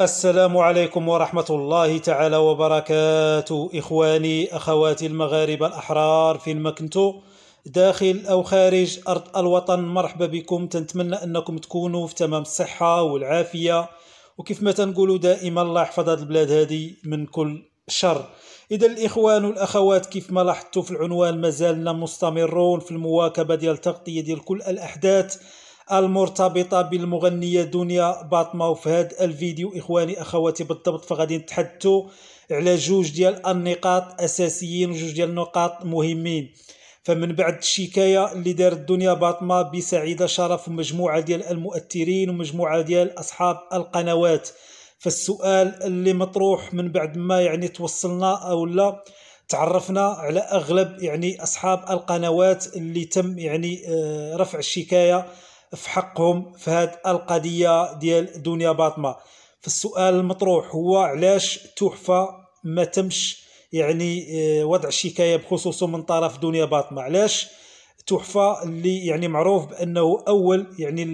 السلام عليكم ورحمة الله تعالى وبركاته إخواني أخواتي المغاربة الأحرار فين ما داخل أو خارج أرض الوطن مرحبا بكم تنتمنى أنكم تكونوا في تمام الصحة والعافية وكيف ما تنقولوا دائما الله يحفظ هذه البلاد هذه من كل شر اذا الاخوان والاخوات كيف ما لاحظتوا في العنوان مازالنا مستمرون في المواكبه ديال التغطيه ديال كل الاحداث المرتبطة بالمغنية دنيا باطمة وفي هذا الفيديو إخواني أخواتي بالضبط فغادي نتحدثوا على جوج ديال النقاط أساسيين وجوج ديال النقاط مهمين فمن بعد الشكاية اللي دارت دنيا باطمة بسعيدة شرف ومجموعة ديال المؤثرين ومجموعة ديال أصحاب القنوات فالسؤال اللي مطروح من بعد ما يعني توصلنا أو لا تعرفنا على أغلب يعني أصحاب القنوات اللي تم يعني آه، رفع الشكاية في حقهم في هذه القضيه ديال دنيا باطمه فالسؤال المطروح هو علاش التحفه ما تمش يعني آه، وضع شكايه بخصوصه من طرف دنيا باطمه علاش التحفه اللي يعني معروف بانه اول يعني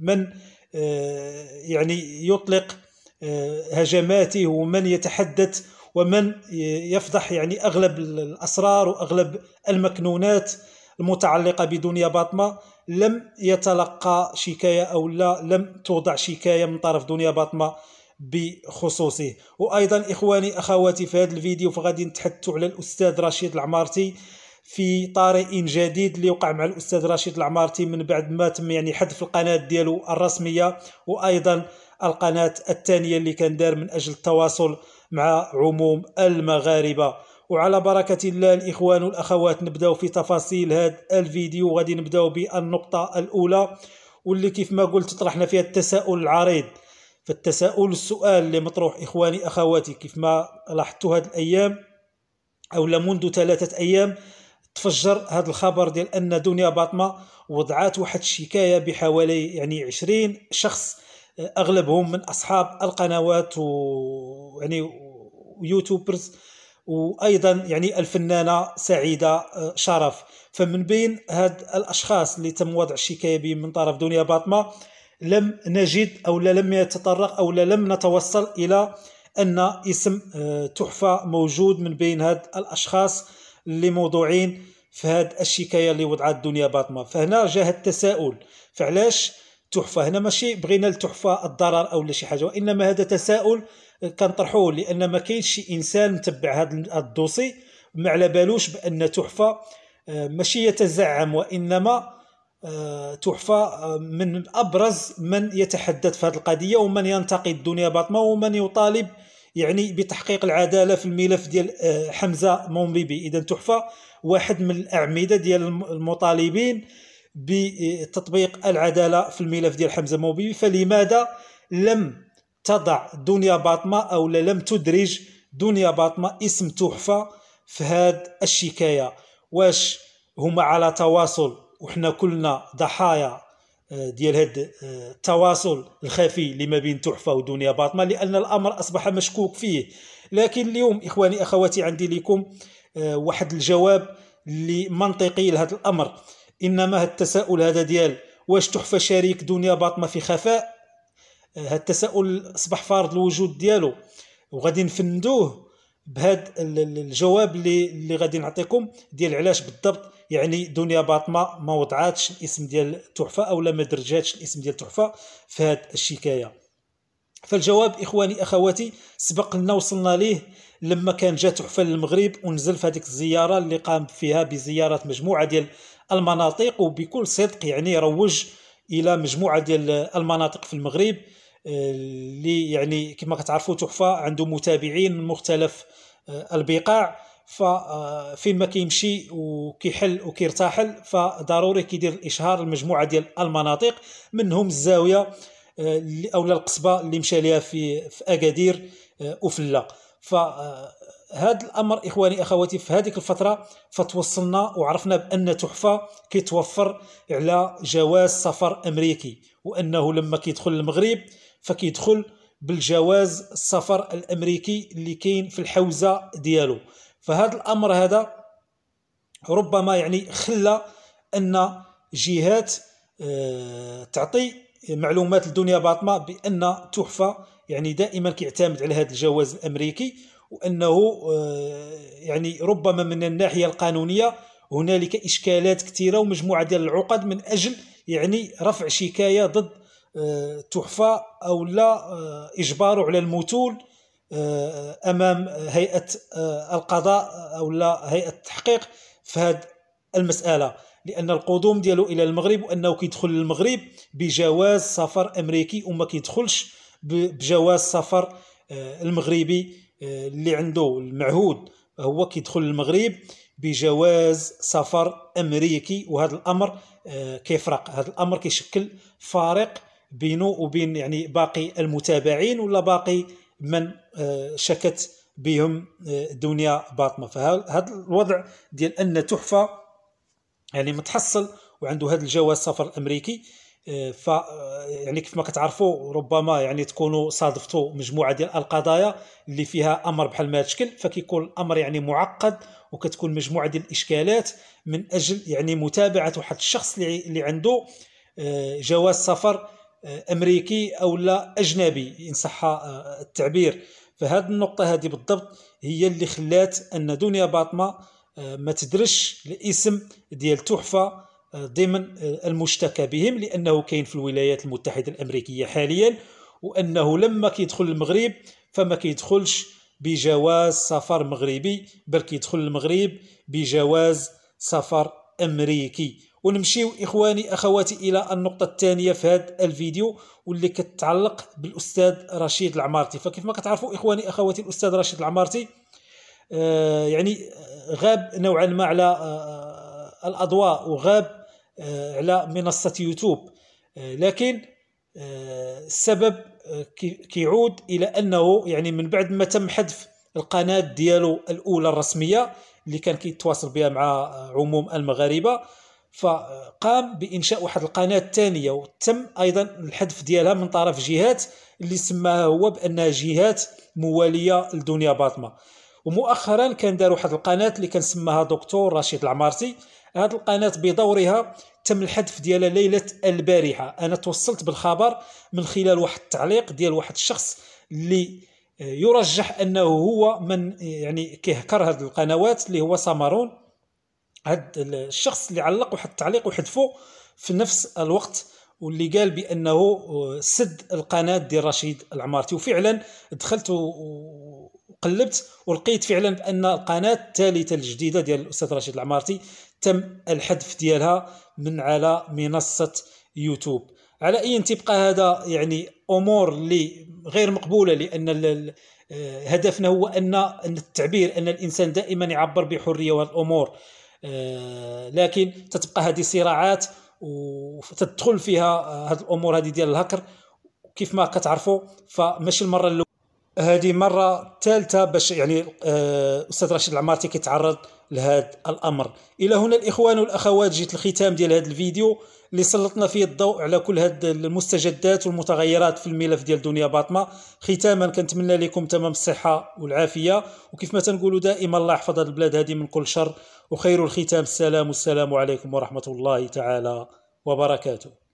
من آه، يعني يطلق آه، هجماته ومن يتحدث ومن يفضح يعني اغلب الاسرار واغلب المكنونات المتعلقة بدنيا باطمة لم يتلقى شكاية أو لا لم توضع شكاية من طرف دنيا باطمة بخصوصه وأيضا إخواني أخواتي في هذا الفيديو فغادي نتحدثوا على الأستاذ رشيد العمارتي في طارئ جديد اللي وقع مع الاستاذ رشيد العمارتي من بعد ما تم يعني حذف القناه ديالو الرسميه وايضا القناه الثانيه اللي كان دار من اجل التواصل مع عموم المغاربه وعلى بركة الله الإخوان والأخوات نبداو في تفاصيل هذا الفيديو غادي نبداو بالنقطة الأولى واللي كيف ما قلت طرحنا فيها التساؤل العريض فالتساؤل السؤال اللي مطروح إخواني أخواتي كيف ما لاحظتوا هاد الأيام أو منذ ثلاثة أيام تفجر هذا الخبر ديال أن دنيا باطمة وضعات واحد الشكاية بحوالي يعني عشرين شخص أغلبهم من أصحاب القنوات و يعني يوتيوبرز وايضا يعني الفنانه سعيده آه، شرف فمن بين هاد الاشخاص اللي تم وضع الشكايه بهم من طرف دنيا باطمه لم نجد او لم يتطرق او لم نتوصل الى ان اسم آه، تحفه موجود من بين هاد الاشخاص اللي موضوعين في هاد الشكايه اللي وضعت دنيا باطمه فهنا جاء التساؤل فعلاش تحفه هنا ماشي بغينا التحفه الضرر او لا شي حاجه وانما هذا تساؤل كنطرحوه لان ما كاينش شي انسان متبع هذا الدوسي ما على بالوش بان تحفه آه، ماشي يتزعم وانما آه، تحفه آه، من ابرز من يتحدث في هذه القضيه ومن ينتقد الدنيا باطمه ومن يطالب يعني بتحقيق العداله في الملف ديال حمزه مومبيبي اذا تحفه واحد من الاعمده ديال المطالبين بتطبيق العداله في الملف ديال حمزه مومبيبي فلماذا لم تضع دنيا باطمة أو لم تدرج دنيا باطمة اسم تحفة في هاد الشكاية واش هما على تواصل وحنا كلنا ضحايا آه، ديال هاد آه، التواصل الخفي اللي ما بين تحفة ودنيا باطمة لأن الأمر أصبح مشكوك فيه لكن اليوم إخواني أخواتي عندي لكم آه، واحد الجواب اللي منطقي لهذا الأمر إنما هاد التساؤل هذا ديال واش تحفة شريك دنيا باطمة في خفاء هذا آه، التساؤل اصبح فارض الوجود ديالو وغادي نفندوه بهاد الجواب اللي اللي غادي نعطيكم ديال علاش بالضبط يعني دنيا باطمه ما وضعاتش الاسم ديال التحفه او لا ما درجاتش الاسم ديال التحفه في هاد الشكايه فالجواب اخواني اخواتي سبق لنا وصلنا ليه لما كان جا تحفه للمغرب ونزل في هذيك الزياره اللي قام فيها بزياره مجموعه ديال المناطق وبكل صدق يعني روج الى مجموعه ديال المناطق في المغرب آه، اللي يعني كما كتعرفوا تحفه عنده متابعين من مختلف آه، البقاع ففين آه، ما كيمشي وكيحل وكيرتحل فضروري كيدير الاشهار لمجموعه ديال المناطق منهم الزاويه او القصبه اللي مشى ليها في في اكادير وفلا ف هذا الامر اخواني اخواتي في هذيك الفتره فتوصلنا وعرفنا بان تحفه كيتوفر على جواز سفر امريكي وانه لما كيدخل المغرب فكيدخل بالجواز السفر الامريكي اللي كاين في الحوزه ديالو فهذا الامر هذا ربما يعني خلى ان جهات آه، تعطي معلومات لدنيا باطمه بان تحفه يعني دائما كيعتمد على هذا الجواز الامريكي وانه آه، يعني ربما من الناحيه القانونيه هنالك اشكالات كثيره ومجموعه ديال العقد من اجل يعني رفع شكايه ضد آه، تحفه او لا آه، اجباره على المتول امام هيئه القضاء او لا هيئه التحقيق في هذه المساله لان القدوم ديالو الى المغرب وانه كيدخل للمغرب بجواز سفر امريكي وما كيدخلش بجواز سفر المغربي اللي عنده المعهود هو كيدخل المغرب بجواز سفر امريكي وهذا الامر آه، كيفرق هذا الامر كيشكل فارق بينه وبين يعني باقي المتابعين ولا باقي من آه، شكت بهم آه، دنيا باطمه فهذا الوضع ديال ان تحفه يعني متحصل وعنده هذا الجواز سفر امريكي إيه، ف يعني كيف ما كتعرفوا ربما يعني تكونوا صادفتوا مجموعه ديال القضايا اللي فيها امر بحال ما تشكل فكيكون الامر يعني معقد وكتكون مجموعه ديال الاشكالات من اجل يعني متابعه واحد الشخص اللي عنده إيه، جواز سفر إيه، امريكي او لا اجنبي ان صح آه، التعبير فهاد النقطه هذه بالضبط هي اللي خلات ان دنيا باطمه آه، ما تدرش الاسم ديال تحفه ضمن المشتكى بهم لانه كاين في الولايات المتحده الامريكيه حاليا وانه لما كيدخل المغرب فما كيدخلش بجواز سفر مغربي بل كيدخل المغرب بجواز سفر امريكي ونمشيو اخواني اخواتي الى النقطه الثانيه في هذا الفيديو واللي كتعلق بالاستاذ رشيد العمارتي فكيف ما كتعرفوا اخواني اخواتي الاستاذ رشيد العمارتي آه، يعني غاب نوعا ما على آه، آه، الاضواء وغاب آه، على منصه يوتيوب آه، لكن السبب آه، كيعود الى انه يعني من بعد ما تم حذف القناه ديالو الاولى الرسميه اللي كان كيتواصل بها مع عموم المغاربه فقام بانشاء واحد القناه الثانيه وتم ايضا الحذف ديالها من طرف جهات اللي سماها هو بانها جهات مواليه لدنيا باطمه ومؤخرا كان دار واحد القناه اللي كان سماها دكتور رشيد العمارتي هذه القناه بدورها تم الحذف ديالها ليله البارحه انا توصلت بالخبر من خلال واحد التعليق ديال واحد الشخص اللي يرجح انه هو من يعني كيهكر هذه القنوات اللي هو سامارون هذا الشخص اللي علق واحد التعليق وحذفه في نفس الوقت واللي قال بانه سد القناه ديال رشيد العمارتي وفعلا دخلت وقلبت ولقيت فعلا بان القناه الثالثه الجديده ديال الاستاذ رشيد العمارتي تم الحذف ديالها من على منصه يوتيوب على اي تبقى هذا يعني امور اللي غير مقبوله لان آه، هدفنا هو ان التعبير ان الانسان دائما يعبر بحريه والامور آه، لكن تتبقى هذه صراعات وتدخل فيها آه، هذه الامور هذه ديال الهكر كيف ما كتعرفوا فماشي المره هذه مره ثالثه باش يعني الاستاذ آه، رشيد العمارتي كيتعرض لهذا الامر الى هنا الاخوان والاخوات جيت الختام ديال هذا الفيديو اللي سلطنا فيه الضوء على كل هذه المستجدات والمتغيرات في الملف ديال دنيا باطمه ختاما كنتمنى لكم تمام الصحه والعافيه وكيف ما تنقولوا دائما الله يحفظ هذه البلاد هذه من كل شر وخير الختام السلام والسلام عليكم ورحمه الله تعالى وبركاته